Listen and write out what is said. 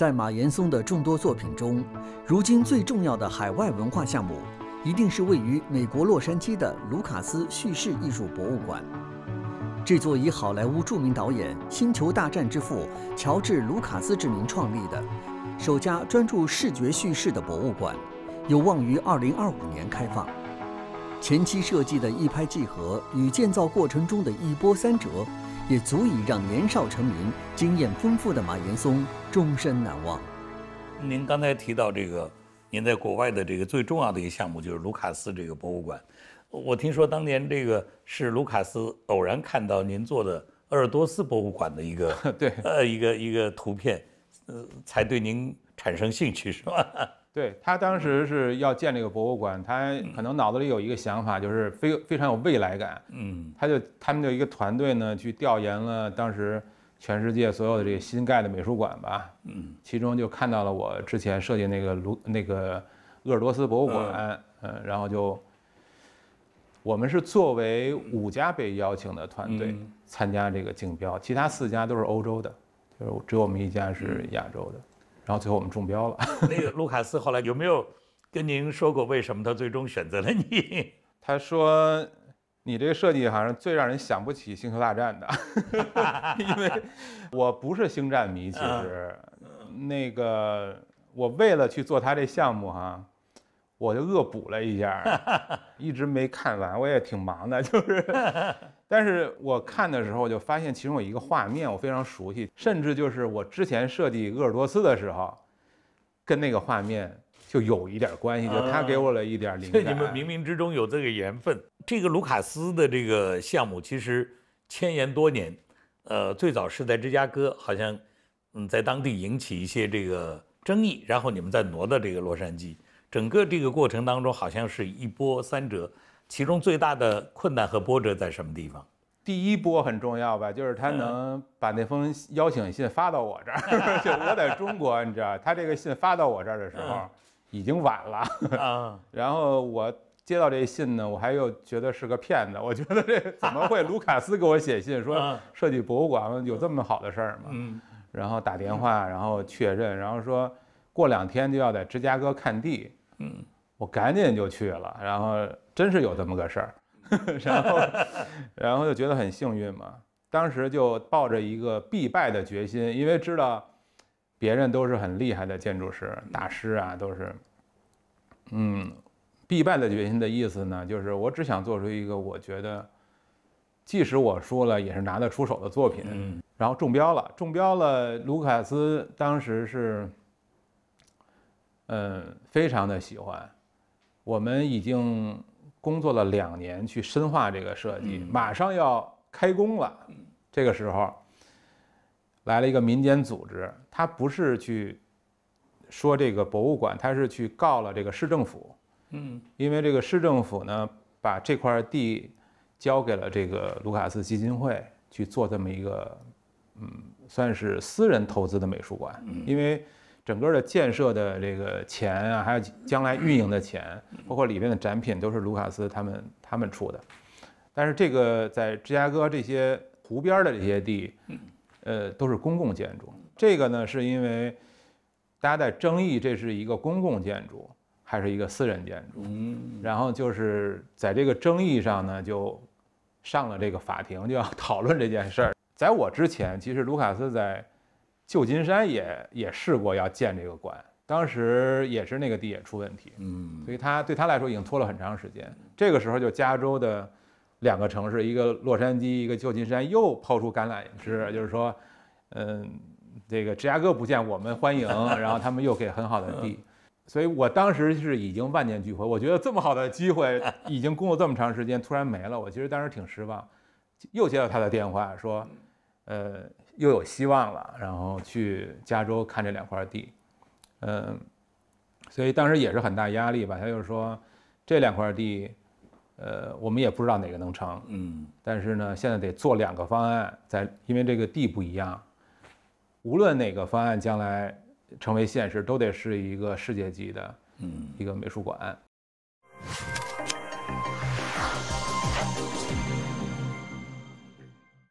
在马岩松的众多作品中，如今最重要的海外文化项目，一定是位于美国洛杉矶的卢卡斯叙事艺术博物馆。这座以好莱坞著名导演《星球大战》之父乔治·卢卡斯之名创立的首家专注视觉叙事的博物馆，有望于2025年开放。前期设计的一拍即合，与建造过程中的一波三折。也足以让年少成名、经验丰富的马岩松终身难忘。您刚才提到这个，您在国外的这个最重要的一个项目就是卢卡斯这个博物馆。我听说当年这个是卢卡斯偶然看到您做的鄂尔多斯博物馆的一个 对呃一个一个图片。才对您产生兴趣是吧？对他当时是要建这个博物馆，他可能脑子里有一个想法，就是非非常有未来感。嗯，他就他们就一个团队呢，去调研了当时全世界所有的这个新盖的美术馆吧。嗯，其中就看到了我之前设计那个卢那个鄂尔多斯博物馆。嗯，然后就我们是作为五家被邀请的团队参加这个竞标，其他四家都是欧洲的。就是只有我们一家是亚洲的，然后最后我们中标了。那个 卢卡斯后来有没有跟您说过为什么他最终选择了你？他说你这个设计好像最让人想不起《星球大战》的，因为我不是星战迷。其实，那个我为了去做他这项目哈。我就恶补了一下，一直没看完，我也挺忙的，就是。但是我看的时候就发现其中有一个画面，我非常熟悉，甚至就是我之前设计鄂尔多斯的时候，跟那个画面就有一点关系，就他给我了一点灵感。你们冥冥之中有这个缘分。这个卢卡斯的这个项目其实迁延多年，呃，最早是在芝加哥，好像嗯，在当地引起一些这个争议，然后你们再挪到这个洛杉矶。整个这个过程当中，好像是一波三折，其中最大的困难和波折在什么地方？第一波很重要吧，就是他能把那封邀请信发到我这儿。就我在中国，你知道，他这个信发到我这儿的时候已经晚了。啊，然后我接到这信呢，我还又觉得是个骗子。我觉得这怎么会卢卡斯给我写信说设计博物馆有这么好的事儿吗？嗯，然后打电话，然后确认，然后说过两天就要在芝加哥看地。嗯，我赶紧就去了，然后真是有这么个事儿，然后，然后就觉得很幸运嘛。当时就抱着一个必败的决心，因为知道别人都是很厉害的建筑师大师啊，都是，嗯，必败的决心的意思呢，就是我只想做出一个我觉得即使我输了也是拿得出手的作品。嗯，然后中标了，中标了，卢卡斯当时是。嗯，非常的喜欢。我们已经工作了两年，去深化这个设计，马上要开工了。这个时候，来了一个民间组织，他不是去说这个博物馆，他是去告了这个市政府。嗯，因为这个市政府呢，把这块地交给了这个卢卡斯基金会去做这么一个，嗯，算是私人投资的美术馆，因为。整个的建设的这个钱啊，还有将来运营的钱，包括里面的展品，都是卢卡斯他们他们出的。但是这个在芝加哥这些湖边的这些地，呃，都是公共建筑。这个呢，是因为大家在争议这是一个公共建筑还是一个私人建筑。然后就是在这个争议上呢，就上了这个法庭，就要讨论这件事儿。在我之前，其实卢卡斯在。旧金山也也试过要建这个馆，当时也是那个地也出问题，嗯，所以他对他来说已经拖了很长时间。这个时候，就加州的两个城市，一个洛杉矶，一个旧金山，又抛出橄榄枝，就是说，嗯，这个芝加哥不建，我们欢迎，然后他们又给很好的地，所以我当时是已经万念俱灰。我觉得这么好的机会，已经工作这么长时间，突然没了，我其实当时挺失望。又接到他的电话，说，呃。又有希望了，然后去加州看这两块地，嗯，所以当时也是很大压力吧。他就是说，这两块地，呃，我们也不知道哪个能成，嗯，但是呢，现在得做两个方案，在因为这个地不一样，无论哪个方案将来成为现实，都得是一个世界级的，嗯，一个美术馆。